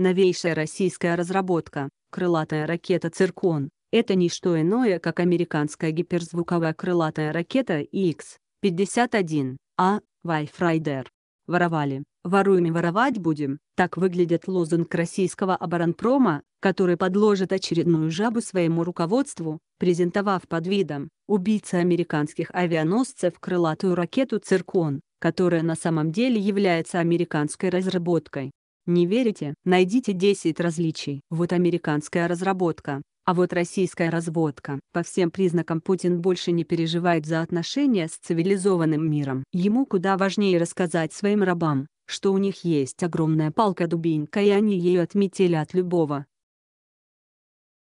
Новейшая российская разработка, крылатая ракета «Циркон», это не что иное, как американская гиперзвуковая крылатая ракета Х-51А «Вайфрайдер». Воровали, воруем и воровать будем, так выглядит лозунг российского оборонпрома, который подложит очередную жабу своему руководству, презентовав под видом убийца американских авианосцев крылатую ракету «Циркон», которая на самом деле является американской разработкой. Не верите? Найдите 10 различий. Вот американская разработка. А вот российская разводка. По всем признакам Путин больше не переживает за отношения с цивилизованным миром. Ему куда важнее рассказать своим рабам, что у них есть огромная палка-дубинка и они ее отметили от любого,